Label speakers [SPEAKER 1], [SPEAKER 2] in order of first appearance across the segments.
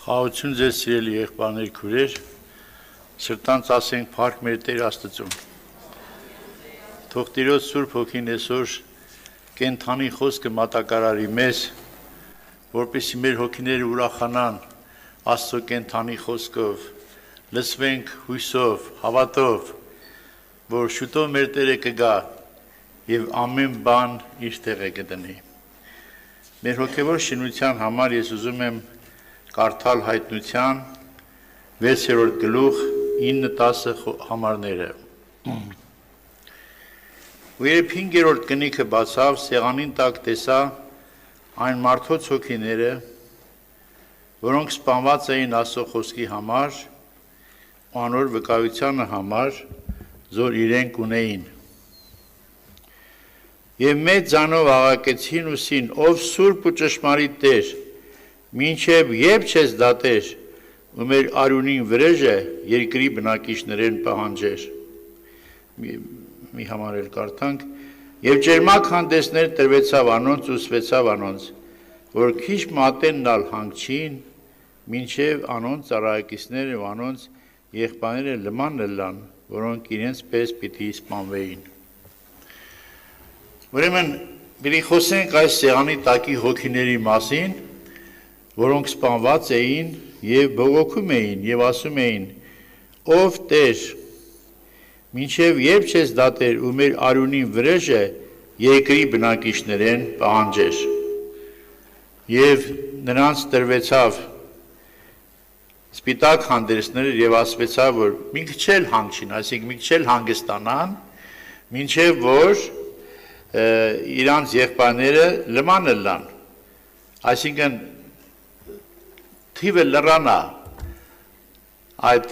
[SPEAKER 1] Խաղություն ձեզ սիրելի եղբաներ քուրեր, սրտանց ասենք փառք մեր Տեր Աստծուն։ Թող Տիրոջ Սուրբ Հոգին այսօր կենթանի խոսքը մատակարարի մեզ, որպեսզի մեր հոգիները ուրախանան Աստծո կենթանի խոսքով, լսվենք հույսով, հավատով, որ շուտով մեր Տերը կգա եւ ամեն բան իր տեղը կդնի։ Մեր հոգևոր շինության համար ես ուզում եմ կարդալ հայտնության 6-րդ գլուխ 9-10 համարները։ Ու երբ 5-րդ կնիքը բացավ, սեղանին տակ տեսա այն մարդոց հոգիները, որոնք սպանված էին ասո խոսքի համար, անոր վկայությանը համար, զոր իրենք ունեին։ Եվ մեծ ձանով աղակեցին ուսին, ով սուրպ ու ճշմարիտ Տեր, Մինչև երբ չես դատեր ու մեր արյունին վրեժը երկրի բնակիչներեն պահանջեր։ Մի, մի համար էլ կարդանք, եւ ջերմակ հանդեսներ տրվեցավ անոնց ու սվեցավ անոնց, որ քիչ մատեն նալ հանգչին, մինչև անոնց ծառայակիցները ու անոնց եղբայրները լման լան, որոնք իրենց պես պիտի սպանվեին։ Ուրեմն, մենք խոսենք այս սեղանի տակի հոգիների մասին, որոնք սպանված էին եւ բողոքում էին եւ ասում էին ով Տեր մինչև երբ չես դատեր ու մեր արունին վրեժը երկրի բնակիչներեն պահանջեր եւ նրանց տրվեցավ սպիտակ հանդերձները եւ ասվեցավ որ ինք չել հանգչին, այսինքն ինք չել հանգստանան, ինչեւ որ իրանց եղբայրները լմանը լան։ Այսինքն թիվը լրանա, այդ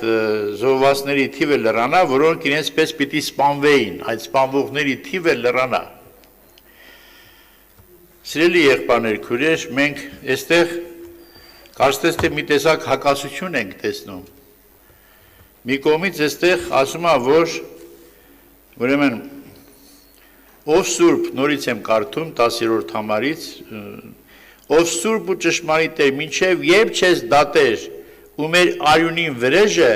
[SPEAKER 1] զովվածների թիվը լրանա, որոնք իրենց պես պիտի սպանվեին, այդ սպանվողների թիվը լրանա։ Սիրելի եղբաներ քուրեր, մենք այստեղ կարծես թե մի տեսակ հակասություն ենք տեսնում։ Մի կողմից այստեղ ասում է, որ ուրեմն ով սուրբ նորից եմ կարդում 10-րդ համարից ով սուրբ ու ճշմարիտ է, մինչև երբ չես դատեր ու մեր արյունին վրեժը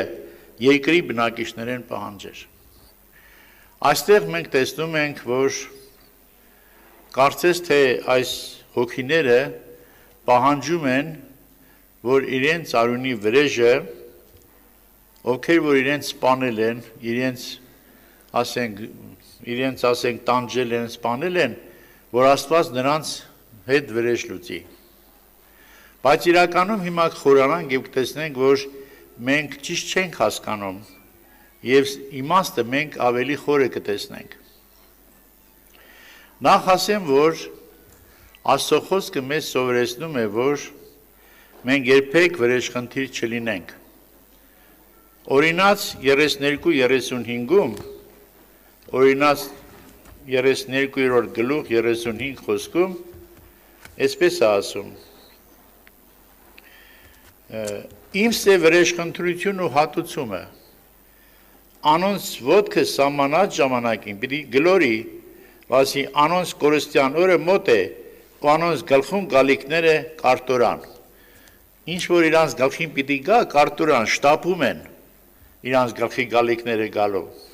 [SPEAKER 1] երկրի բնակիչներ են պահանջեր։ Այստեղ մենք տեսնում ենք, որ կարծես թե այս հոգիները պահանջում են, որ իրենց արյունի վրեժը, ովքեր որ իրենց սպանել են, իրենց ասենք, իրենց ասենք տանջել են, սպանել են, որ Աստված նրանց հետ վրեժ լուծի։ Բայց իրականում հիմա կխորանանք եւ կտեսնենք, որ մենք ճիշտ չենք հասկանում եւ իմաստը մենք ավելի խորը կտեսնենք։ Նախ ասեմ, որ Աստծո խոսքը մեզ սովորեցնում է, որ մենք երբեք վրեժխնդիր չլինենք։ Օրինաց 32-35-ում օրինաց 32-րդ գլուխ 35 խոսքում Այսպես է ասում. Իմ ստե վրեժխնդրություն ու հատուցումը անոնց ոդքը սամանած ժամանակին պիտի գլորի, ասի անոնց կորստյան օրը մոտ է ու անոնց գլխում գալիքները կարտորան։ Ինչ որ իրանց գլխին պիտի գա կարտորան, շտապում են իրանց գլխի գալիքները գալով։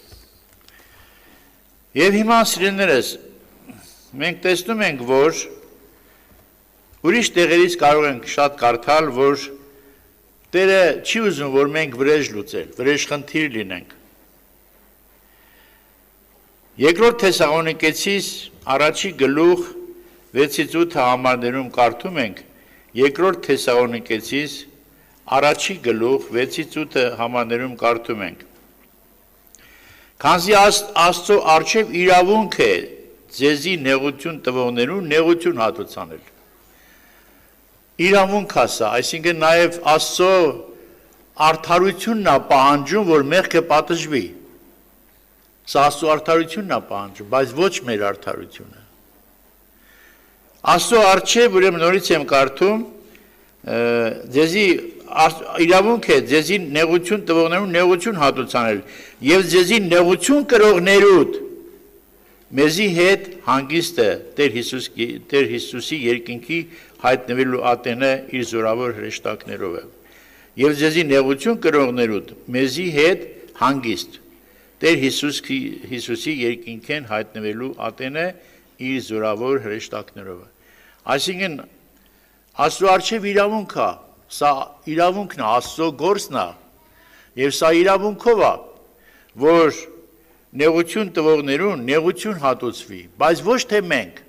[SPEAKER 1] Եվ հիմա սիրելներս մենք տեսնում ենք, որ Ուրիշ տեղերից կարող ենք շատ կարդալ, որ Տերը չի ուզում, որ մենք վրեժ լուծել, վրեժ խնդիր լինենք։ Երկրորդ Թեսաղոնիկեցիս առաջի գլուխ 6-ից 8 համարներում կարդում ենք Երկրորդ Թեսաղոնիկեցիս առաջի գլուխ 6-ից 8 համարներում կարդում ենք Քանզի Աստծո արժև իրավունք է ձեզի նեղություն տվողներուն նեղություն հատուցանել իրավունք ա սա, այսինքն նաև Աստծո արդարությունն ա պահանջում, որ մեղքը պատժվի։ Սա Աստծո արդարությունն ա պահանջում, բայց ոչ մեր արդարությունը։ Աստծո արչև, ուրեմն նորից եմ կարդում, ձեզի իրավունք է ձեզի նեղություն տվողներուն նեղություն հատուցանել եւ ձեզի նեղություն կրողներուդ մեզի հետ հանգիստը Տեր Հիսուս Տեր Հիսուսի երկինքի հայտնվելու Աթենը իր զորավոր հրեշտակներով է։ Եվ ձեզի նեղություն կրողներուդ մեզի հետ հանգիստ։ Տեր Հիսուս Հիսուսի երկինքեն հայտնվելու Աթենը իր զորավոր հրեշտակներով է։ Այսինքն Աստծո արժե իրավունք է, սա իրավունքն է, Աստծո գործն է։ Եվ սա իրավունքով է, որ նեղություն տվողներուն նեղություն հատուցվի, բայց ոչ թե մենք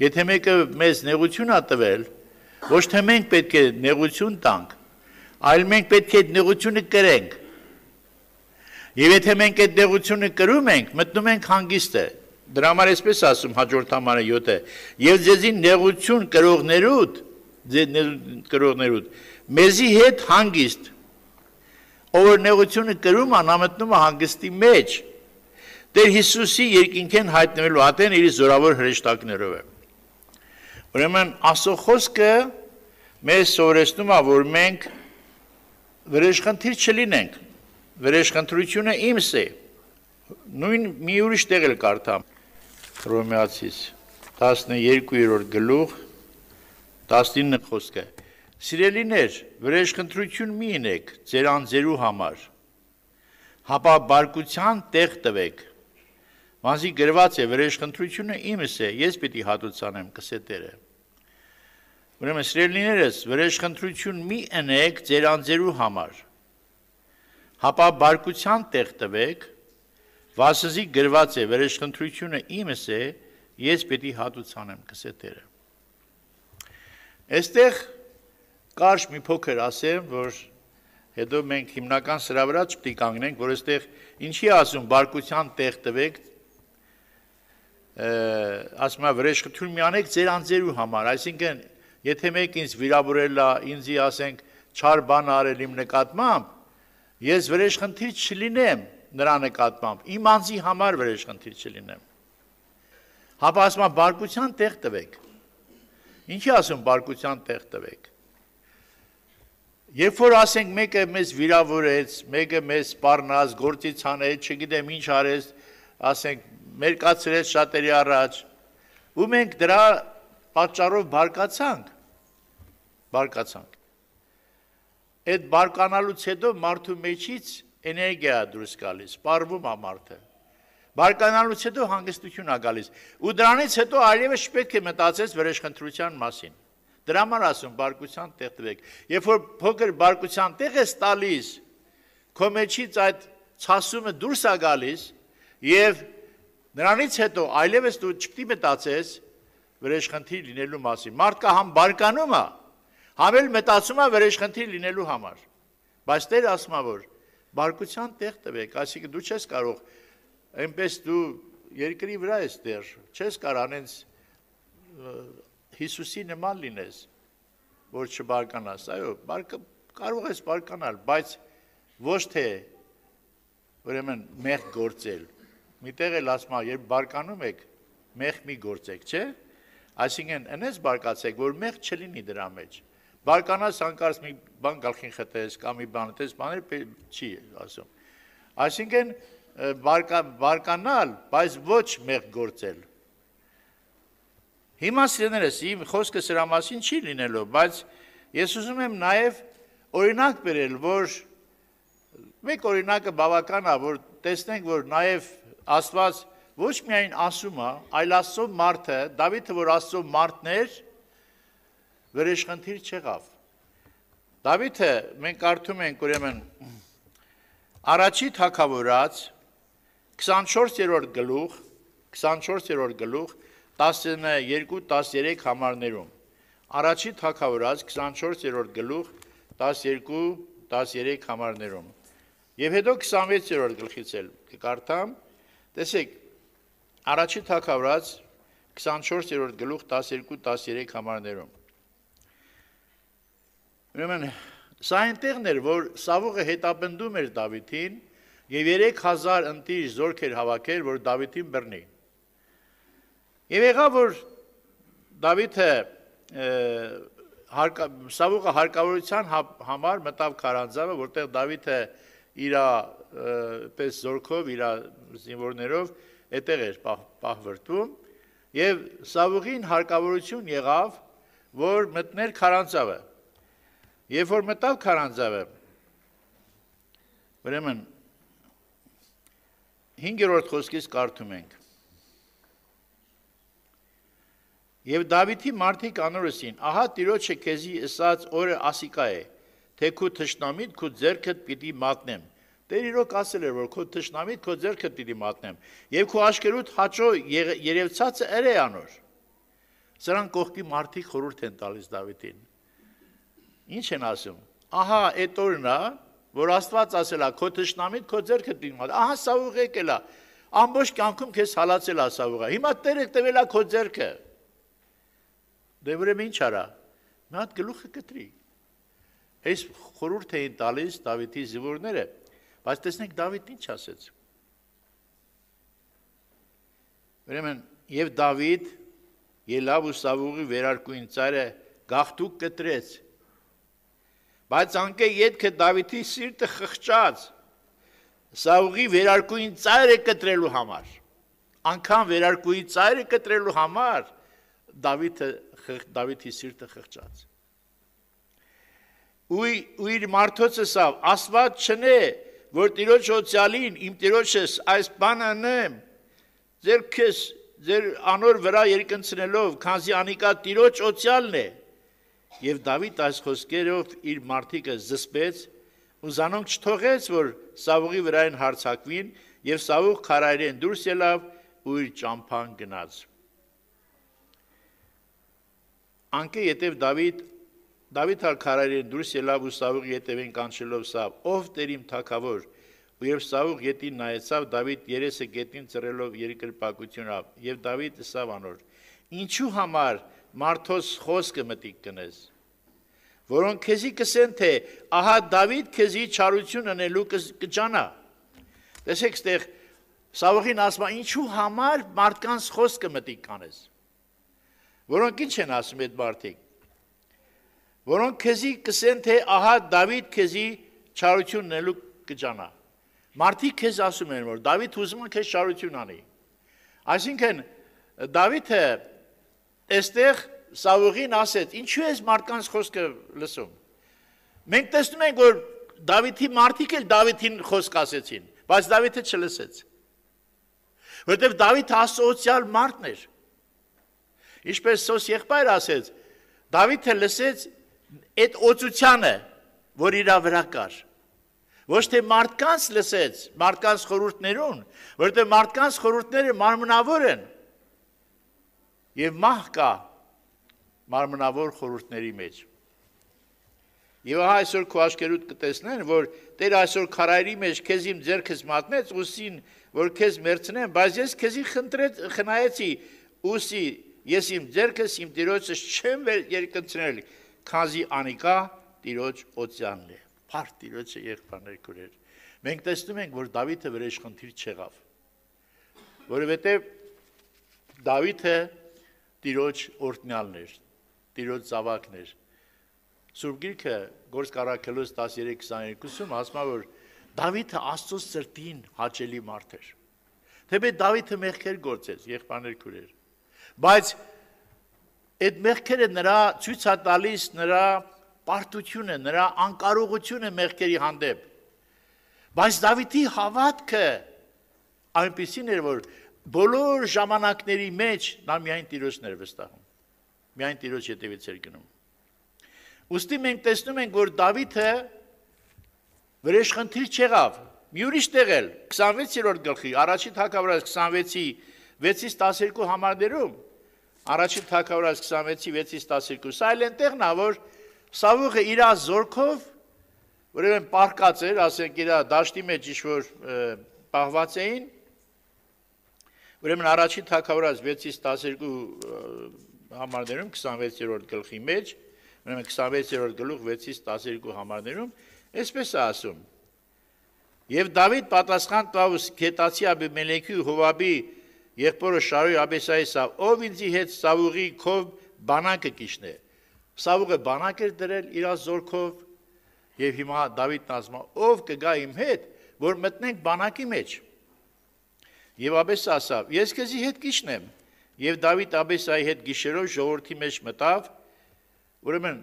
[SPEAKER 1] Եթե մեկը մեզ նեղություն ա տվել, ոչ թե մենք պետք է նեղություն տանք, այլ մենք պետք է այդ նեղությունը կրենք։ Եվ եթե մենք այդ նեղությունը կրում ենք, մտնում ենք հանգիստը։ Դրա համար էսպես ասում հաջորդ համարը 7-ը. եւ ձեզին նեղություն կրողներուդ, ձեզ կրողներուդ, մեզի հետ հանգիստ։ Ով նեղությունը կրում, անամտնում է հանգստի մեջ։ Տեր Հիսուսի երկինքեն հայտնվելու ատեն իր զորավոր հրեշտակներով է։ Ուրեմն Աստծո խոսքը մեզ սովորեցնում է, որ մենք վրեժխնդիր չլինենք։ Վրեժխնդրությունը իմս է։ Նույն մի ուրիշ տեղ էլ կարդամ Հռոմեացիս 12-րդ գլուխ 19 խոսքը։ Սիրելիներ, վրեժխնդրություն մի ինեք ձեր անձերու համար։ Հապա բարկության տեղ տվեք Վանզի գրված է վրեժխնդրությունը իմս է, ես պիտի հատուցանեմ կսետերը։ Ուրեմն սրելիներս վրեժխնդրություն մի ընեք ձեր անձերու համար։ Հապա բարկության տեղ տվեք, վասզի գրված է վրեժխնդրությունը իմս է, ես պիտի հատուցանեմ կսետերը։ Այստեղ կարճ մի փոքր ասեմ, որ հետո մենք հիմնական սրա վրա չպիտի կանգնենք, որ այստեղ ինչի ասում բարկության տեղ տվեք ասում է վրեժխտություն միանեք ձեր անձերու համար, այսինքն եթե մեկ ինձ վիրավորելա, ինձի ասենք չար բան արել իմ նկատմամբ, ես վրեժխնդիր չլինեմ նրա նկատմամբ, իմ անձի համար վրեժխնդիր չլինեմ։ Հապա ասում է բարկության տեղ տվեք։ Ինչի ասում բարկության տեղ տվեք։ Երբ որ ասենք մեկը մեզ վիրավորեց, մեկը մեզ սպառնաց, գործի ցանեց, չգիտեմ ինչ արեց, ասենք մերկացրեց շատերի առաջ։ Ու մենք դրա պատճառով բարկացանք, բարկացանք։ Այդ բարկանալուց հետո մարդու մեջից էներգիա դուրս գալիս, սպառվում է մարդը։ Բարկանալուց հետո հանգստություն է գալիս։ Ու դրանից հետո այլևս չպետք է մտածես վրեժխնդրության մասին։ Դրա համար ասում բարկության տեղ տվեք։ Երբ որ փոքր բարկության տեղ ես տալիս, քո մեջից այդ ցասումը դուրս է գալիս եւ Նրանից հետո այլևս դու չպիտի մտածես վրեժխնդիր լինելու մասին։ Մարդ կա համ բարկանում է, համ էլ մտածում է վրեժխնդիր լինելու համար։ Բայց Տեր ասում է, որ բարկության տեղ տվեք, այսինքն դու չես կարող այնպես դու երկրի վրա ես դեր, չես կարող անենց Հիսուսի նման լինես, որ չբարկանաս։ Այո, բարկը կարող ես բարկանալ, բայց ոչ թե ուրեմն մեղ գործել միտեղ էլ ասում է, երբ բարկանում եք, մեղ մի գործեք, չէ՞։ Այսինքն, այնպես բարկացեք, որ մեղ չլինի դրա մեջ։ Բարկանաս հանկարծ մի բան գլխին խտես կամ մի բան տես, բաներ չի ասում։ Այսինքն, բարկա բարկանալ, բայց ոչ մեղ գործել։ Հիմա սիրելներս, իմ խոսքը սրա մասին չի լինելու, բայց ես ուզում եմ նաև օրինակ բերել, որ մեկ օրինակը բավական է, որ տեսնենք, որ նաև Աստված ոչ միայն ասում է, այլ Աստծո մարդը, Դավիթը, որ Աստծո մարդն էր, վրեժխնդիր չեղավ։ Դավիթը մենք արթում ենք ուրեմն առաջի թակավորած 24-րդ գլուխ, 24-րդ գլուխ 12-13 համարներում։ Առաջի թակավորած 24-րդ գլուխ 12-13 համարներում։ Եվ հետո 26-րդ գլխից էլ կկարդամ 12 Տեսեք, առաջի թակավորած 24-րդ գլուխ 12-13 համարներում։ Ուրեմն սա այնտեղն էր, որ Սավուղը հետապնդում էր Դավիթին եւ 3000 ընտիր զորք էր հավաքել, որ Դավիթին բռնի։ Եվ եղավ որ Դավիթը հարկա Սավուղը հարկավորության հա-, համար մտավ քարանձավը, որտեղ Դավիթը իր պես զորքով իր զինվորներով այդտեղ էր պահվրտում եւ Սավուղին հարկավորություն եղավ, որ մտներ Քարանձավը։ Երբ որ մտավ Քարանձավը, ուրեմն 5-րդ խոսքից կարդում ենք։ Եվ Դավիթի մարդիկ անորսին, ահա Տիրոջը քեզի ըսած օրը ասիկա է, թե քու թշնամիդ քու ձերքդ պիտի մատնեմ։ Տեր իրոք ասել էր, որ քո թշնամիդ քո ձեռքը պիտի մատնեմ, եւ քո աշկերուտ հաճո երևցածը երե անոր։ Սրան կողքի մարդիկ խորհուրդ են տալիս Դավիթին։ Ինչ են ասում։ Ահա այդ օրն է, որ Աստված ասել է, քո թշնամիդ քո ձեռքը պիտի մատնեմ։ Ահա սա ուղ եկել է։ Ամբողջ կյանքում քեզ հալածել է սա ուղը։ Հիմա Տերը տվել է քո ձեռքը։ Դե ուրեմն ինչ արա։ Մի հատ գլուխը կտրի։ Այս խորհուրդ էին տալիս Դավիթի զինվորները Բայց տեսնենք Դավիթն ինչ ասեց։ Ուրեմն եւ Դավիթ Ելավ ու Սավուղի վերարկուին ծայրը գախտուկ կտրեց։ Բայց անկե յետքը Դավիթի սիրտը խղճաց Սավուղի վերարկուին ծայրը կտրելու համար։ Անկան վերարկուի ծայրը կտրելու համար Դավիթը Դավիթի սիրտը խղճաց։ Ու ու իր մարդոցը սավ, Աստված չնե որ Տիրոջ հոցյալին իմ Տիրոջս այս բանը նեմ, ձեր քեզ ձեր անոր վրա երկնցնելով, քանզի անիկա Տիրոջ հոցյալն է։ Եվ Դավիթ այս խոսքերով իր մարդիկը զսպեց ու զանոնք չթողեց, որ Սավուղի վրային հարցակվին եւ Սավուղ քարայրեն դուրս ելավ ու իր ճամփան գնաց։ Անկե յետև Դավիթ Դավիթ արքարայրը դուրս ելավ ու Սավուղ ետևեն կանչելով Սավ. «Ով Տերիմ Թագավոր»։ Ու երբ Սավուղ ետին նայեցավ, Դավիթ երեսը գետնին ծրելով երկրպագություն ապ, եւ Դավիթը Սավ անոր. «Ինչու համար մարդոս խոսքը մտիկ կնես»։ Որոնք քեզի կսեն թե, ահա Դավիթ քեզի չարություն անելու կճանա։ Տեսեք, ստեղ Սավուղին ասում է, «Ինչու համար մարդկանց խոսքը մտիկ կանես»։ Որոնք ինչ են ասում այդ մարդիկ որոնք քեզի կսեն թե ահա Դավիթ քեզի չարությունն ելու կճանա։ Մարդիկ քեզ ասում են, որ Դավիթ ուզում է քեզ չարություն անի։ Այսինքն Դավիթը այստեղ Սավուղին ասեց, ինչու ես մարդկանց խոսքը լսում։ Մենք տեսնում ենք, որ Դավիթի մարդիկ էլ Դավիթին խոսք ասեցին, բայց Դավիթը չլսեց։ Որտեւ Դավիթը ասոցիալ մարդն էր։ Ինչպես Սոս եղբայր ասեց, Դավիթը լսեց այդ օծությանը, որ իրա վրա կար։ Ոչ թե մարդկանց լսեց, մարդկանց խորհուրդներուն, որտեղ մարդկանց խորհուրդները մարմնավոր են։ Եվ մահ կա մարմնավոր խորհուրդների մեջ։ Եվ ահա այսօր քո աչքերուտ կտեսնեն, որ Տեր այսօր քարայրի մեջ քեզ իմ ձեռքս մատնեց, ուսին, որ քեզ մերցնեմ, բայց ես քեզի խնդրեց, խնայեցի, ուսի, ես իմ ձեռքս իմ Տիրոջս չեմ երկընտրել, քանզի անիկա տիրոջ օծյանն է։ Փարտ տիրոջը եղբայր քուրեր։ Մենք տեսնում ենք, որ Դավիթը վրեժխնդիր չեղավ։ Որովհետև Դավիթը տիրոջ օրտնյալն էր, տիրոջ զավակն էր։ Սուրբ Գիրքը Գործ Կարաքելոս 13:22-ում ասում է, որ Դավիթը Աստծո սրտին հաճելի մարդ էր։ Թեպետ Դավիթը մեղքեր գործեց, եղբայր քուրեր։ Բայց այդ մեղքերը նրա ցույց է տալիս նրա պարտությունը, նրա անկարողությունը մեղքերի հանդեպ։ Բայց Դավիթի հավատքը այնպեսին էր, որ բոլոր ժամանակների մեջ նա միայն Տիրոջն էր վստահում։ Միայն Տիրոջ հետևից էր գնում։ Ոստի մենք տեսնում ենք, որ Դավիթը վրեժ խնդիր չեղավ։ Մի ուրիշ տեղ էլ 26-րդ գլխի, առաջին թագավորած 26-ի 6-ից 12 համարներում առաջին թակավորած 26-ի 6-ից 12, այլ ենտեղ նա, որ Սավուխը իրա զորքով, որևէն պարկած էր, ասենք իրա դաշտի մեջ ինչ-որ պահված էին, որևէն առաջին թակավորած 6-ից 12 համարներում 26-րդ գլխի մեջ, ուրեմն 26-րդ գլուխ 6-ից 12 համարներում, այսպես է ասում. Եվ Դավիթ պատասխան տվավ Գետացի Աբիմելեքի ու Հովաբի եղբորը շարույ աբեսայի սավ, ով ինձի հետ սավուղի քով բանակը կիշն է։ Սավուղը բանակ էր դրել իր զորքով եւ հիմա Դավիթն ասում է, ով կգա իմ հետ, որ մտնենք բանակի մեջ։ Եվ աբեսը ասավ, ես քեզի հետ կիշնեմ։ Եվ Դավիթ աբեսայի հետ գիշերով ժողովրդի մեջ մտավ։ Ուրեմն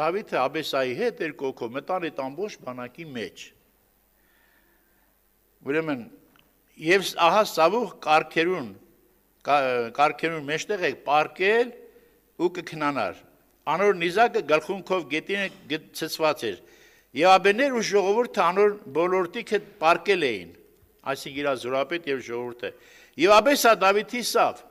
[SPEAKER 1] Դավիթը աբեսայի հետ երկու օքո մտան այդ ամբողջ բանակի մեջ։ Ուրեմն Եվ ահա սավուղ կարկերուն կարկերուն մեջտեղ է պարկել ու կքնանար։ Անոր նիզակը գլխունքով գետին գցված էր։ Եվ աբեներ ու ժողովուրդը անոր բոլորտիքը պարկել էին, այսինքն իր զորապետ եւ ժողովուրդը։ Եվ աբեսա Դավիթի սավ։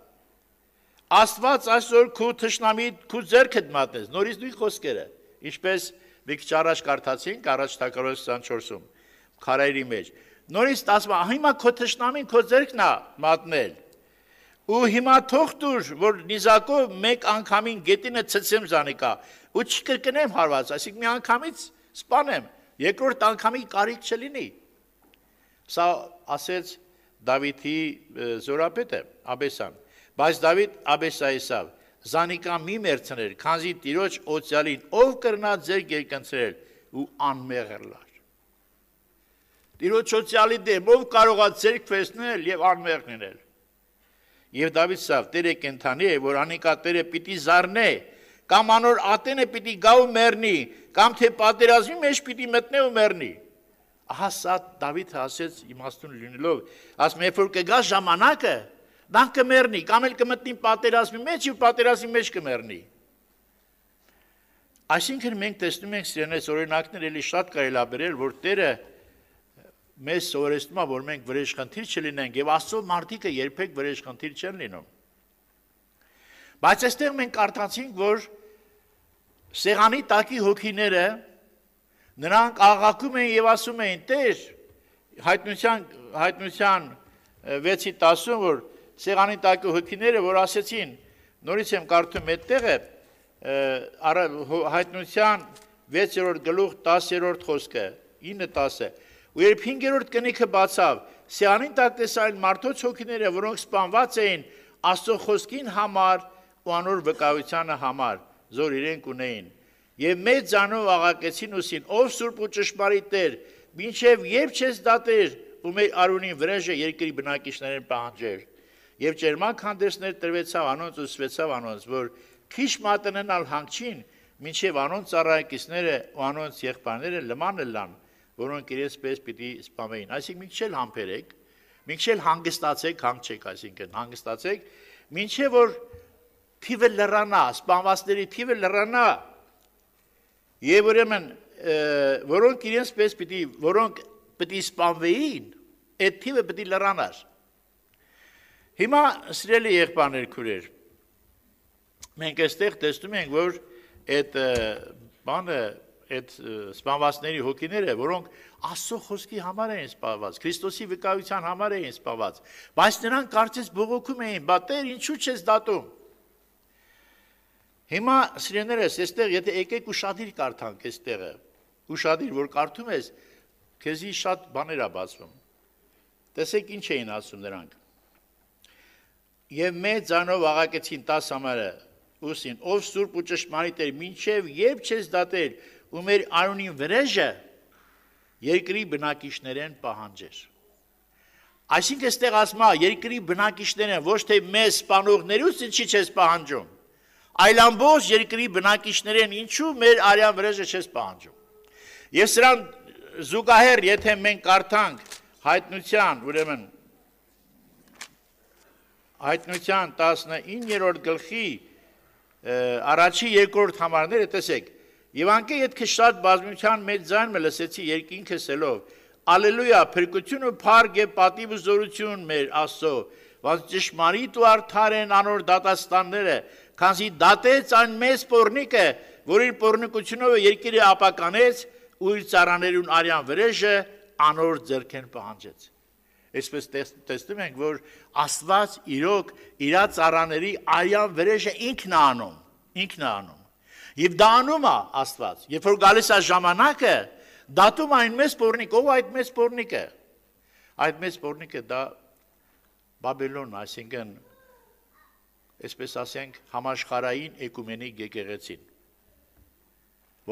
[SPEAKER 1] Աստված այսօր քու թշնամի քու ձերքդ մատնես, նորից նույն խոսքերը, ինչպես մի քիչ առաջ կարդացինք առաջ Թակարոս 24-ում, քարայրի մեջ։ մեջ Նորից ասում է, հիմա քո թշնամին քո ձերքն է մատնել։ Ու հիմա թող դուր, որ նիզակով մեկ անգամին գետինը ցցեմ զանիկա, ու չկրկնեմ հարված, այսինքն մի անգամից սպանեմ, երկրորդ անգամի կարիք չլինի։ Սա ասեց Դավիթի զորապետը, Աբեսան։ Բայց Դավիթ Աբեսայիսավ զանիկա մի մերցներ, քանզի տիրոջ օծյալին ով կրնա ձեր գերկնցրել ու անմեղր լար։ Տիրոջ սոցիալի դեմով կարողացեր քվեսնել եւ անմեղ լինել։ Եվ Դավիթ ասավ. Տերը կենթանի է, որ անիկա Տերը պիտի զառնե, կամ անոր Ատենը պիտի գա ու մեռնի, կամ թե պատերազմի մեջ պիտի մտնե ու մեռնի։ Ահա սա Դավիթը ասեց իմաստուն լինելով, ասում երբ որ կգա ժամանակը, նա կմեռնի, կամ էլ կմտնի պատերազմի մեջ ու պատերազմի մեջ կմեռնի։ Այսինքն մենք տեսնում ենք սիրելիս օրինակներ էլի շատ կարելի է բերել, որ Տերը մեզ սովորեցնում է, որ մենք վրեժխնդիր չլինենք եւ Աստծո մարդիկը երբեք վրեժխնդիր չեն լինում։ Բայց այստեղ մենք կարդացինք, որ սեղանի տակի հոգիները նրանք աղակում են եւ ասում են՝ «Տեր, հայտնության հայտնության 6-ի 10-ում որ սեղանի տակի հոգիները, որ ասեցին, նորից եմ կարդում այդտեղը, հայտնության 6-րդ գլուխ 10-րդ խոսքը, 9-10-ը Ու երբ 5-րդ կնիքը բացավ, սյանին տակ տեսային մարդոց հոգիները, որոնք սպանված էին Աստծո խոսքին համար ու անոր վկայությանը համար, զոր իրենք ունեին։ Եվ մեծ ձանով աղակեցին ուսին, ով Սուրբ ու ճշմարիտ Տեր, մինչև երբ չես դատեր ու մեր արունին վրեժը երկրի բնակիչներին պահանջեր։ Եվ ճերմանք հանդեսներ տրվեցավ անոնց ու սվեցավ անոնց, որ քիչ մատնենալ հանքչին, մինչև անոնց առայակիցները ու անոնց եղբայրները լմանը լան, լան որոնք իրենց պես պիտի սպամեին։ Այսինքն մինչ էլ համբերեք, մինչ էլ հանգստացեք, հանգ չեք, այսինքն հանգստացեք, մինչև որ թիվը լրանա, սպամվածների թիվը լրանա։ Եվ ուրեմն որոնք իրենց պես պիտի, որոնք պիտի սպանվեին, այդ թիվը պիտի լրանար։ Հիմա սիրելի եղբայր քուրեր, մենք այստեղ տեսնում ենք, որ այդ բանը այդ սպանվածների հոգիները, որոնք Աստծո խոսքի համար էին սպանված, Քրիստոսի վկայության համար էին սպանված, բայց նրանք կարծես բողոքում էին, բա Տեր, ինչու չես դատում։ Հիմա սիրեներս, այստեղ եթե եկեք ուշադիր կարդանք այստեղը, ուշադիր, որ կարդում ես, քեզի շատ բաներ է բացվում։ Տեսեք ինչ էին ասում նրանք։ Եվ մեծ ձանով աղակեցին 10 համարը, ուսին, ով սուրբ ու ճշմարիտ էր, մինչև երբ չես դատել, ու մեր արունի վրեժը երկրի բնակիչներեն պահանջեր։ Այսինքն էստեղ ասում է երկրի բնակիչներն ոչ թե մեզ սպանողներից ինչի՞ չես պահանջում, այլ ամբողջ երկրի բնակիչներեն ինչու մեր արյան վրեժը չես պահանջում։ Եվ սրան զուգահեռ, եթե մենք կարդանք հայտնության, ուրեմն հայտնության 19-րդ գլխի առաջի երկրորդ համարները տեսեք Եվ անկե հետքը շատ բազմության մեծ ձայն մը լսեցի երկինքը սելով. Ալելույա, փրկությունը փարգ է պատիվ ու զորություն մեր Աստծո։ Ոնց ճշմարիտ ու արդար են անոր դատաստանները, քանզի դատեց այն մեծ Պորնիկը, որ իր Պորնիկությունով երկիրը ապականեց ու իր цаրաներուն արյան վրեժը անոր ձեռքեն պահանջեց։ Այսպես տեսնում ենք, որ Աստված իրոք իր цаրաների արյան վրեժը ինքն է անում, ինքն է անում Եվ դա անում է Աստված։ Երբ որ գալիս է ժամանակը, դատում այն մեծ բորնիկ, ով այդ մեծ բորնիկը։ Այդ մեծ բորնիկը դա Բաբելոնն, այսինքն այսպես ասենք համաշխարային էկումենիկ եկեղեցին,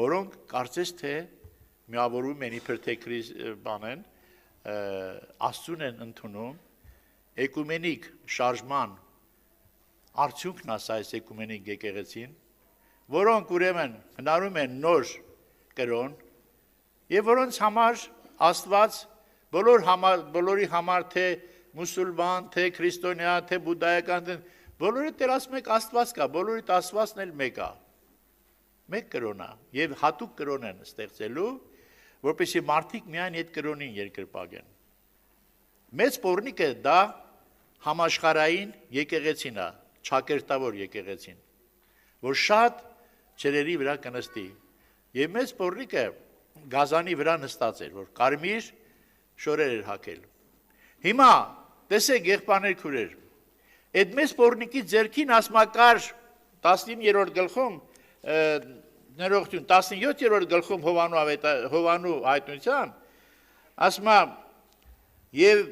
[SPEAKER 1] որոնք կարծես թե միավորում են իբր թե քրիս բանեն, աստուն են ընդունում էկումենիկ շարժման արդյունքն ասա այս էկումենիկ եկեղեցին, եկ որոնք ուրեմն հնարում են նոր կրոն եւ որոնց համար Աստված բոլոր համար բոլորի համար թե մուսուլման, թե քրիստոնյա, թե բուդայական, թե բոլորը դերասում եք Աստված կա, բոլորի Աստվածն էլ մեկ է։ Մեկ կրոն է եւ հատուկ կրոն են ստեղծելու, որպեսի մարդիկ միայն այդ կրոնին երկրպագեն։ Մեծ Պորնիկը դա համաշխարային եկեղեցին է, ճակերտավոր եկեղեցին, որ շատ չրերի վրա կնստի։ Եվ մեծ բորնիկը գազանի վրա նստած էր, որ կարմիր շորեր էր հակել։ Հիմա տեսեք եղբայր քուրեր, այդ մեծ բորնիկի ձերքին ասմակար 19-րդ գլխում ներողություն 17-րդ գլխում Հովանու Հովանու հայտնության ասմա եւ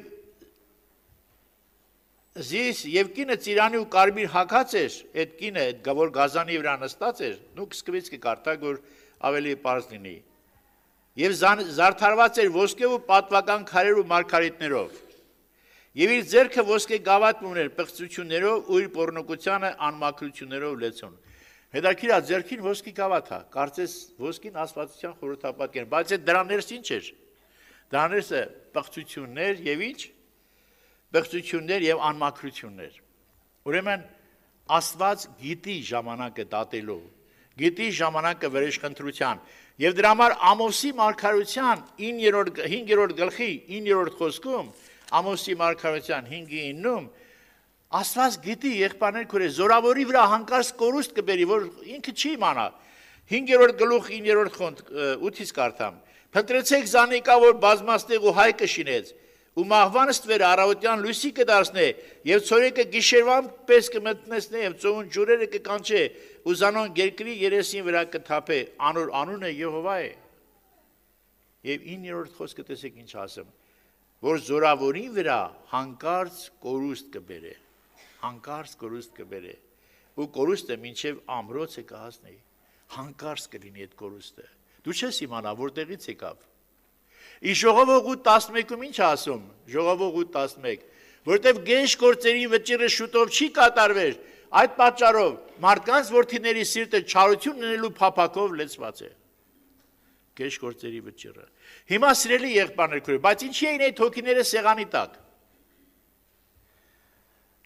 [SPEAKER 1] զիս եւ կինը ծիրանի ու կարմիր հակած էր, այդ կինը այդ որ գազանի վրա նստած էր, նու կսկվից կկարտակ որ ավելի པարզ լինի։ Եվ զարդարված էր ոսկե ու պատվական քարեր ու մարգարիտներով։ Եվ իր ձեռքը ոսկե գավաթ ուներ պղծություններով ու իր pornokutsyանը անմաքրություններով լեցուն։ Հետաքրքիր է ձեռքին ոսկի գավաթ է, կարծես ոսկին աստվածության խորհրդապատկեր, բայց այդ դրաներս ինչ էր։ Դրաներսը պղծություններ եւ ինչ կեղծություններ եւ անմաքրություններ։ Ուրեմն Աստված գիտի ժամանակը դատելու, գիտի ժամանակը վերեշքնդրության եւ դրա համար Ամոսի մարգարության 9-րդ 5-րդ գլխի 9-րդ խոսքում Ամոսի մարգարության 5-ի 9-ում Աստված գիտի եղբայրներ քուրե զորավորի վրա հանկարծ կորուստ կբերի, որ ինքը չի իմանա։ 5-րդ գլուխ 9-րդ խոնդ 8-ից կարդամ։ Փնտրեցեք զանեկա, որ բազմաստեղ ու հայ կշինեց ու մահվան ստվեր առավոտյան լույսի կդարձնե եւ ծորեկը գիշերվան պես կմտնեսնե եւ ծոուն ջուրերը կկանչե ու զանոն երկրի երեսին վրա կթափե անոր անունը Եհովա է եւ 9-րդ խոսքը տեսեք ինչ ասեմ որ զորավորին վրա հանկարծ կորուստ կբերե հանկարծ կորուստ կբերե ու կորուստը մինչեւ ամրոցը կհասնի հանկարծ կլինի այդ կորուստը դու չես իմանա որտեղից եկավ Իսկ ժողովող 8:11-ում ինչ ասում։ Ժողովող 8:11, որտեվ գեշ գործերի վճիռը շուտով չի կատարվեր, այդ պատճառով մարդկանց worth-իների սիրտը չարություն ունելու փափակով լեցված է։ Գեշ գործերի վճիռը։ Հիմա սիրելի եղբայրներ քույր, բայց ինչի էին այդ հոգիները սեղանի տակ։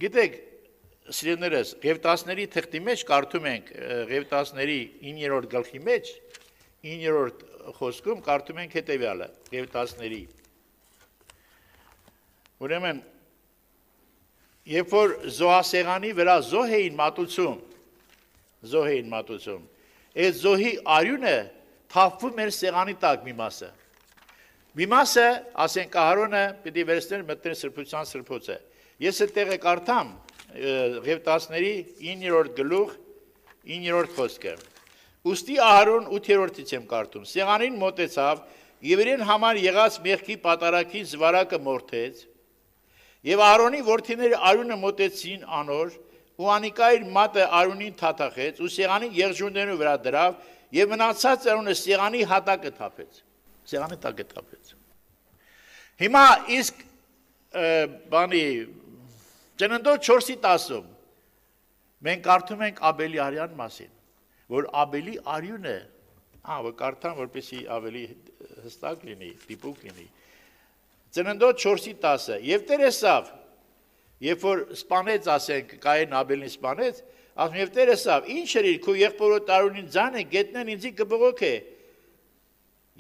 [SPEAKER 1] Գիտեք, սիրելներս, Ղևտասների թղթի մեջ կարդում ենք Ղևտասների 9-րդ գլխի մեջ 9-րդ խոսքում կարդում ենք հետևյալը եւ 10-ների։ Ուրեմն երբ որ զոհասեղանի վրա զոհ էին մատուցում, զոհ էին մատուցում, այդ զոհի արյունը թափվում էր սեղանի տակ մի մասը։ Մի մասը, ասենք Ահարոնը պիտի վերցներ մտներ սրբության սրբոցը։ Ես այդտեղ կարդամ Ղևտասների 9-րդ գլուխ 9-րդ խոսքը։ Ոստի Ահարոն 8-րդից եմ կարդում։ Սեղանին մոտեցավ եւ իրեն համար եղած մեղքի պատարակի զվարակը մորթեց։ Եվ Ահարոնի որդիները Արունը մոտեցին անոր, ու Անիկա իր մատը Արունին թաթախեց, ու սեղանի եղջյուրներու վրա դրավ եւ մնացած Արունը սեղանի հատակը թափեց։ Սեղանի տակը թափեց։ Հիմա իսկ բանի ծննդոց 4-ի 10-ում մենք կարդում ենք Աբելի Արյան մասին որ ավելի արյուն է, ահա կարդան, որպեսի ավելի հստակ լինի, դիպուկ լինի։ Ծննդոց 4-ի 10-ը, եւ Տերեսավ, երբ որ սپانեց, ասենք, Կաին Աբելին սپانեց, ասում եւ Տերեսավ, ինչ էր քո եղբորը տարունին ձանը գետնեն ինձի գբողոք է։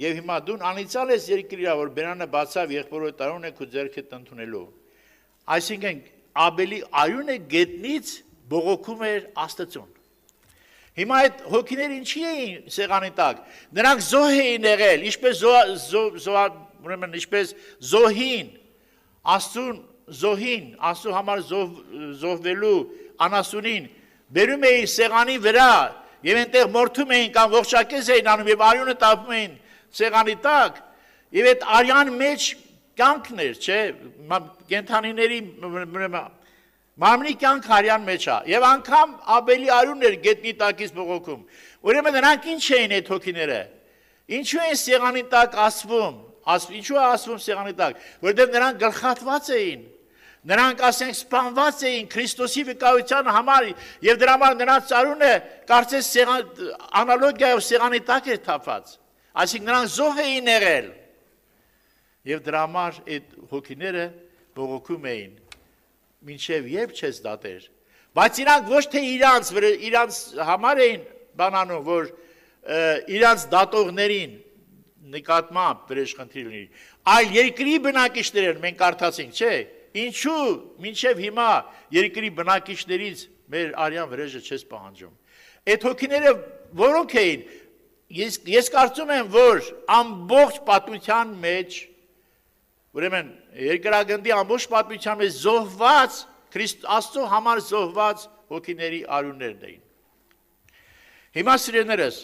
[SPEAKER 1] Եվ հիմա դուն անիցալ ես երկրի վրա, որ բերանը բացավ եղբորը տարունը քո ձեռքդ ընդունելու։ Այսինքն Աբելի արյունը գետնից բողոքում էր Աստծուն։ Հիմա այդ հոգիները ինչի էին սեղանի տակ։ Նրանք զոհ էին եղել, ինչպես զոհ, ուրեմն ինչպես զոհին, Աստուն զոհին, Աստու համար զոհ զոհվելու անասունին բերում էին սեղանի վրա եւ այնտեղ մորթում էին կամ ողջակեզ էին անում եւ արյունը տապում էին սեղանի տակ եւ այդ արյան մեջ կյանքներ, չէ, կենթանիների Մարմնի կյանք հարյան մեջ է եւ անգամ ավելի արյուն էր գետնի տակից բողոքում։ Ուրեմն նրանք ինչ էին այդ հոգիները։ Ինչու են սեղանի տակ ասվում, աս ինչու է ասվում սեղանի տակ, որովհետեւ նրանք գլխատված էին։ Նրանք ասենք սպանված էին Քրիստոսի վկայության համար եւ դրա համար նրանց ծառունը կարծես սեղան անալոգիայով սեղանի տակ էր թափված։ Այսինքն նրանք զոհ էին եղել։ Եվ դրա համար այդ հոգիները բողոքում էին մինչև երբ չես դատեր։ Բայց իրանք ոչ թե իրանց իրանց համար էին բանանում, որ իրանց դատողներին նկատմամբ վրեժխնդիր լինի, այլ երկրի բնակիչներն մենք կարդացինք, չէ՞։ Ինչու մինչև հիմա երկրի բնակիչներից մեր արյան վրեժը չես պահանջում։ Այդ հոգիները որոնք էին։ Ես ես կարծում եմ, որ ամբողջ պատմության մեջ Ուրեմն երկրագնդի ամբողջ պատմության մեջ զոհված Քրիստ Աստծո համար զոհված հոգիների արուններն էին։ Հիմա սիրեներս,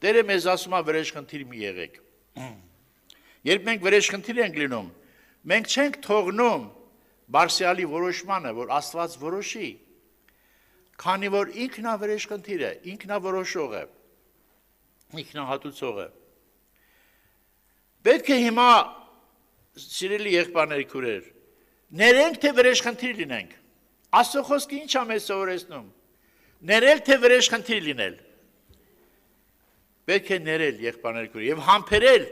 [SPEAKER 1] Տերը մեզ ասում է վրեժխնդիր մի եղեք։ Երբ մենք վրեժխնդիր ենք լինում, մենք չենք թողնում Բարսիալի որոշմանը, որ Աստված որոշի, քանի որ ինքն է վրեժխնդիր է, ինքն է որոշող է, ինքն է հատուցող է։ Պետք է հիմա սիրելի եղբայրներ քուրեր, ներենք թե վրեժխնդիր լինենք։ Աստծո խոսքը ի՞նչ է մեզ սովորեցնում։ Ներել թե վրեժխնդիր լինել։ Պետք է ներել եղբայրներ քուրեր եւ համբերել,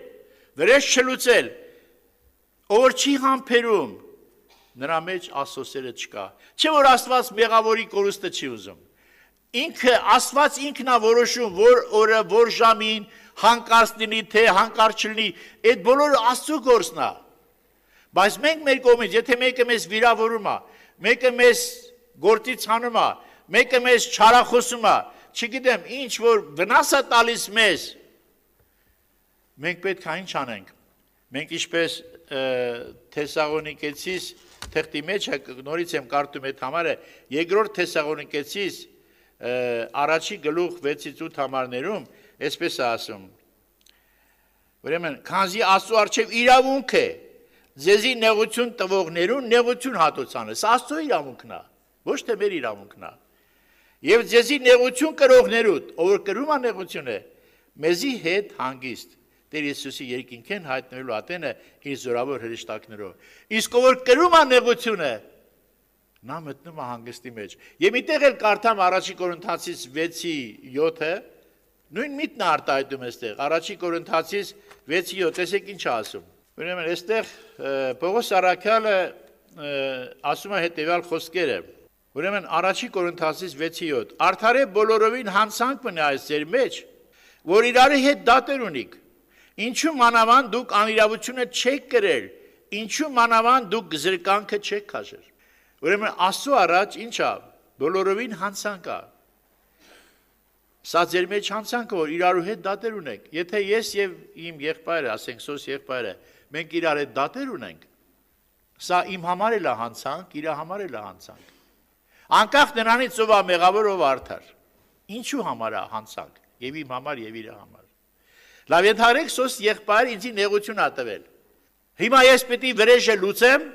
[SPEAKER 1] վրեժ չլուծել։ Ով չի համբերում, նրա մեջ Աստոսերը չկա։ Չէ որ Աստված մեղավորի կորուստը չի ուզում։ Ինքը Աստված ինքն է որոշում, որ օրը, որ ժամին հանկարծ լինի թե հանկարծ չլինի, այդ բոլորը Աստծո գործն է։ Բայց մենք մեր կողմից, եթե մեկը մեզ վիրավորում է, մեկը մեզ գործից հանում է, մեկը մեզ չարախոսում է, չգիտեմ, ինչ որ վնաս է տալիս մեզ, մենք պետք է ինչ անենք։ Մենք ինչպես Թեսաղոնիկեցիս թղթի մեջ նորից եմ կարդում այդ համարը, երկրորդ Թեսաղոնիկեցիս առաջի գլուխ 6-ից 8 համարներում այսպես է ասում։ Ուրեմն, քանզի Աստծո արչև իրավունք է, Ձեզի նեղություն տվողներուն նեղություն հատուցանս, Աստծո իրավունքն է, ոչ թե մեր իրավունքն է։ Եվ ձեզի նեղություն կրողներուդ, ով կրում է նեղությունը, մեզի հետ հանգիստ։ Տեր Հիսուսի երկինքեն հայտնվելու Աթենը իր զորավոր հրեշտակներով։ Իսկ ով կրում է նեղությունը, նա մտնում է հանգստի մեջ։ Եվ միտեղ էլ կարդամ առաջի Կորինթացից 6-ի 7-ը, նույն միտն արտահայտում է այստեղ։ Առաջի Կորինթացից 6-ի 7, տեսեք ինչ է ասում։ Ուրեմն այստեղ Պողոս Արաքյալը ասում է հետևյալ խոսքերը։ Ուրեմն առաջի Կորինթացից 6:7 Արդարե բոլորովին հանցանք մնա այս ձեր մեջ, որ իրարի հետ դատեր ունիք։ Ինչու մանավան դուք անիրավությունը չեք գրել, ինչու մանավան դուք գզրկանքը չեք քաշել։ Ուրեմն Աստծո առաջ ինչա բոլորովին հանցանք է։ Սա ձեր մեջ հանցանքը որ իրարու հետ դատեր ունեք։ Եթե ես եւ իմ եղբայրը, ասենք սոս եղբայրը, եղ մենք իրար այդ դատեր ունենք։ Սա իմ համար էլ է հանցանք, իր համար էլ է հանցանք։ Անկախ նրանից ով է մեղավոր ով արդար։ Ինչու համար է հանցանք, եւ իմ համար եւ իր համար։ Լավ ենթարեք սոս եղբայր ինձ նեղություն ա տվել։ Հիմա ես պիտի վրեժը լուծեմ։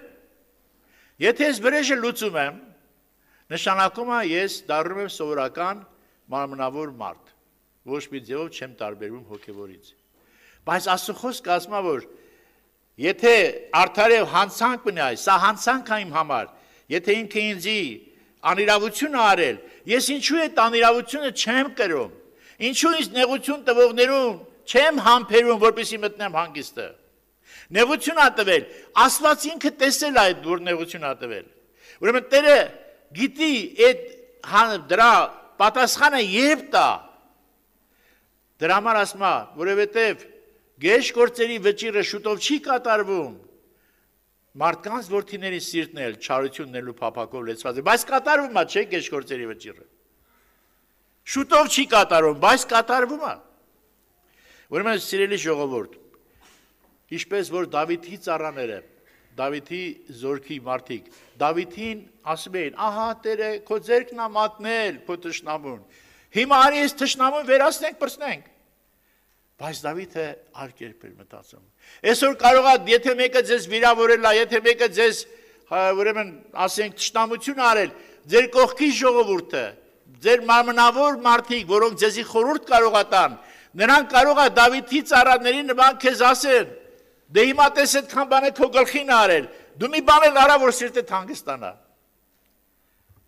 [SPEAKER 1] Եթե ես վրեժը լուծում եմ, նշանակում է ես դառնում եմ սովորական մարմնավոր մարդ։ Ոչ մի ձևով չեմ տարբերվում հոգևորից։ Բայց Աստուծո խոսքը ասում է, որ Եթե արդարև հանցանք մնա, սա հանցանք է իմ համար, եթե ինքը ինձի անիրավություն արել, ես ինչու այդ անիրավությունը չեմ կրում, ինչու ինձ նեղություն տվողներում չեմ համբերում, որպեսի մտնեմ հանգիստը։ Նեղություն ատվել, Աստված ինքը տեսել այդ որ նեղություն ատվել։ Ուրեմն Տերը գիտի այդ դրա պատասխանը երբ տա։ Դրա համար ասում է, որովհետև Գեշ գործերի վճիրը շուտով չի կատարվում։ Մարդկանց որդիների սիրտն էլ չարությունն էլ ու փափակով լեցված է, բայց կատարվում է, չէ՞ գեշ գործերի վճիրը։ Շուտով չի կատարվում, բայց կատարվում է։ Ուրեմն սիրելի ժողովուրդ, ինչպես որ Դավիթի ծառաները, Դավիթի զորքի մարդիկ, Դավիթին ասում էին. «Ահա Տերը, քո ձեռքն է մատնել քո թշնամուն։ Հիմա արի այս թշնամուն վերացնենք, բրցնենք»։ Բայց Դավիթը արկերպ էր մտածում։ Այսօր կարող է, եթե մեկը ձեզ վիրավորել է, եթե մեկը ձեզ ուրեմն ասենք ճշտամություն արել, ձեր կողքի ժողովուրդը, ձեր մարմնավոր մարդիկ, որոնք ձեզի խորհուրդ կարող ատան, նրանք կարող է Դավիթի ծառաների նման քեզ ասեն. դե հիմա տես այդքան բանը քո գլխին արել, դու մի բան էլ արա, որ սիրտը հանգստանա։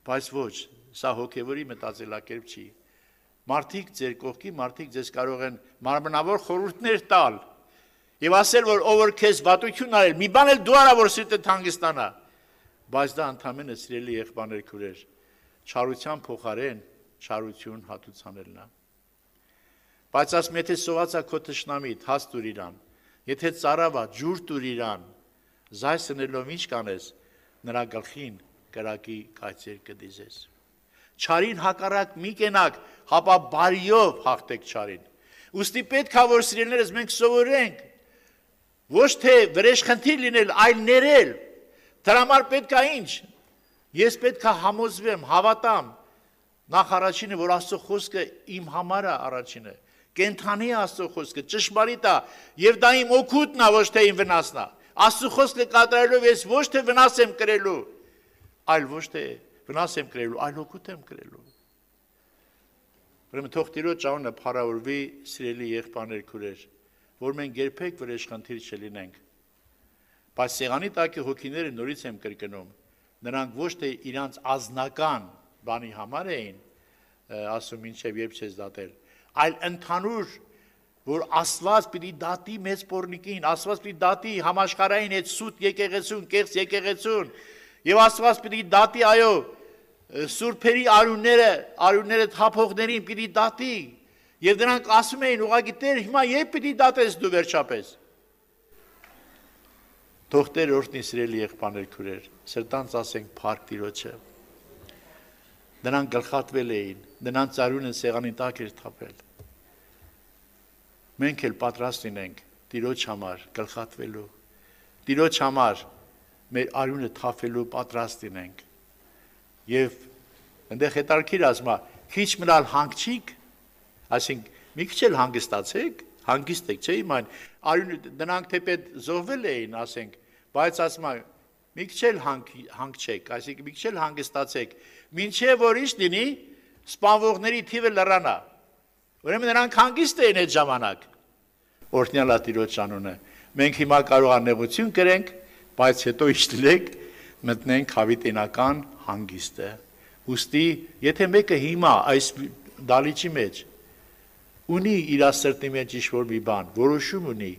[SPEAKER 1] Բայց ոչ, սա հոգևորի մտածելակերպ չի մարդիկ ձեր կողքի, մարդիկ ձեզ կարող են մարմնավոր խորհուրդներ տալ եւ ասել, որ ով որ քեզ վատություն արել, մի բան էլ դու արա, որ սիրտը թանգստանա։ Բայց դա ընդամենը սիրելի եղբայր քուրեր, չարության փոխարեն չարություն հատուցանելն է։ Բայց ասում եթե սովածա քո ճշնամիտ, հաց դուր իրան, եթե ծարավա ջուր դուր իրան, զայսնելով ինչ կանես, նրա գլխին կրակի կայծեր կդիզես։ կդ չարին հակառակ մի կենակ, հապա բարիով հաղթեք չարին։ Ոստի պետք է որ սիրելներս մենք սովորենք ոչ թե վրեժխնդիր լինել, այլ ներել։ Դրա համար պետք է ինչ։ Ես պետք է համոզվեմ, հավատամ, նախ առաջինը, որ աստո խոսքը իմ համար է առաջինը, կենթանի աստո խոսքը, ճշմարիտ է, և դա իմ օգուտն է, ոչ թե իմ վնասն է, աստո խոսքը կատրայելով ես ոչ թե վնաս եմ կրելու, այլ ոչ թե վնաս եմ կրելու, այլ օգուտ եմ կրելու։ Ուրեմն թող Տիրոջ անունը փառավորվի, սիրելի եղբայրներ քուրեր, որ մենք երբեք վրեժխնդիր չլինենք։ Բայց սեղանի տակի հոգիները նորից եմ կրկնում, նրանք ոչ թե իրանց ազնական բանի համար էին, ասում ինչև երբ չես դատել, այլ ընդհանուր որ Աստված պիտի դատի մեծ pornikին, Աստված պիտի դատի համաշխարային այդ սուտ եկեղեցուն, կեղծ եկեղեցուն, եկեղեցուն Եվ Աստված պիտի դատի, այո, սուրբերի արյունները, արյունները թափողներին պիտի դատի։ Եվ դրանք ասում էին ուղղակի Տեր, հիմա երբ պիտի դատես դու վերջապես։ Թող Տեր օրհնի սիրելի եղբայր քուրեր, սրտանց ասենք փառք Տիրոջը։ Նրանք գլխատվել էին, նրանց արյունը սեղանի տակ էր թափել։ Մենք էլ պատրաստ լինենք Տիրոջ համար գլխատվելու։ Տիրոջ համար մեր արյունը թափելու պատրաստին ենք։ Եվ այնտեղ հետարքիր ասում է, քիչ մնալ հանգչիկ, ասենք մի քիչ էլ հանգստացեք, հանգիստ եք, չէ՞ իման, արյունը դրանք թեպետ զոհվել էին, ասենք, բայց ասում է մի քիչ էլ հանգչեք, այսինքն մի քիչ էլ հանգստացեք, ինչեւ որ ինչ լինի, սպանվողների թիվը լրանա։ Ուրեմն նրանք հանգիստ էին այդ ժամանակ։ Օրհնյալա Տիրոջ անունը։ Մենք հիմա կարող անեղություն կրենք, բայց հետո իջտելեք մտնենք հավիտենական հանգիստը։ Ոստի, եթե մեկը հիմա այս դալիճի մեջ ունի իր սրտի մեջ ինչ-որ մի բան, որոշում ունի,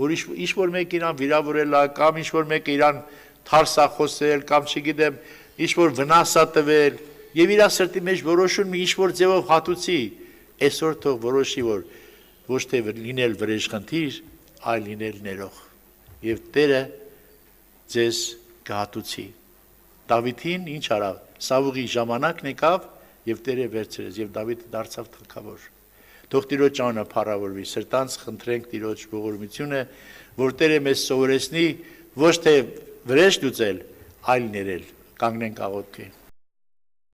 [SPEAKER 1] որ ինչ-որ մեկ իրան վիրավորել է կամ ինչ-որ մեկ իրան թարսախոսել կամ չգիտեմ, ինչ-որ վնասա տվել եւ իր սրտի մեջ որոշում ինչ-որ ձևով հատուցի, այսօր թող որոշի, որ ոչ թե լինել վրեժ խնդիր, այլ լինել ներող։ Եվ Տերը ձեզ կհատուցի։ Դավիթին ինչ արավ։ Սավուղի ժամանակն եկավ եւ Տերը վերցրեց եւ Դավիթը դարձավ թագավոր։ Թող Տիրոջ անունը փառավորվի։ Սրտանց խնդրենք Տիրոջ ողորմությունը, որ Տերը մեզ սովորեցնի ոչ թե վրեժ լուծել, այլ ներել։ Կանգնենք աղոթքին։